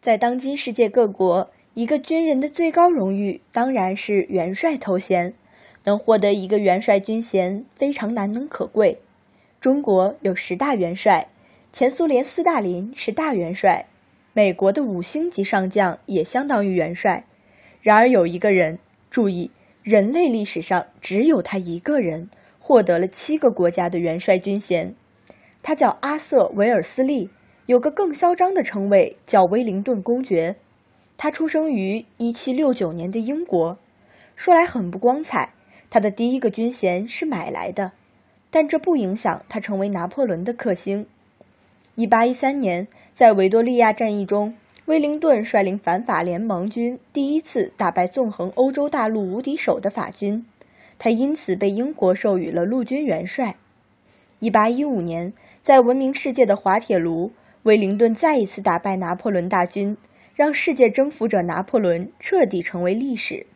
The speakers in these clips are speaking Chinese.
在当今世界各国，一个军人的最高荣誉当然是元帅头衔。能获得一个元帅军衔非常难能可贵。中国有十大元帅，前苏联斯大林是大元帅，美国的五星级上将也相当于元帅。然而有一个人，注意，人类历史上只有他一个人获得了七个国家的元帅军衔。他叫阿瑟·韦尔斯利。有个更嚣张的称谓叫威灵顿公爵，他出生于一七六九年的英国，说来很不光彩。他的第一个军衔是买来的，但这不影响他成为拿破仑的克星。一八一三年，在维多利亚战役中，威灵顿率领反法联盟军第一次打败纵横欧洲大陆无敌手的法军，他因此被英国授予了陆军元帅。一八一五年，在闻名世界的滑铁卢，威灵顿再一次打败拿破仑大军，让世界征服者拿破仑彻底成为历史。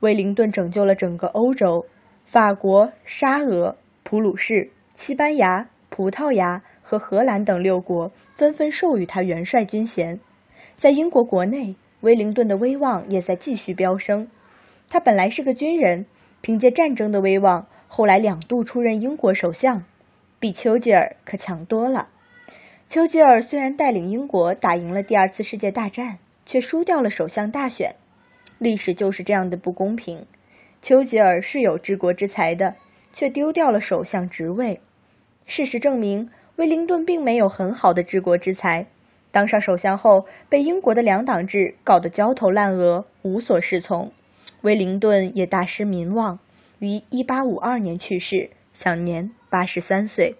威灵顿拯救了整个欧洲，法国、沙俄、普鲁士、西班牙、葡萄牙和荷兰等六国纷纷授予他元帅军衔。在英国国内，威灵顿的威望也在继续飙升。他本来是个军人，凭借战争的威望，后来两度出任英国首相，比丘吉尔可强多了。丘吉尔虽然带领英国打赢了第二次世界大战，却输掉了首相大选。历史就是这样的不公平。丘吉尔是有治国之才的，却丢掉了首相职位。事实证明，威灵顿并没有很好的治国之才。当上首相后，被英国的两党制搞得焦头烂额，无所适从。威灵顿也大失民望，于1852年去世，享年83岁。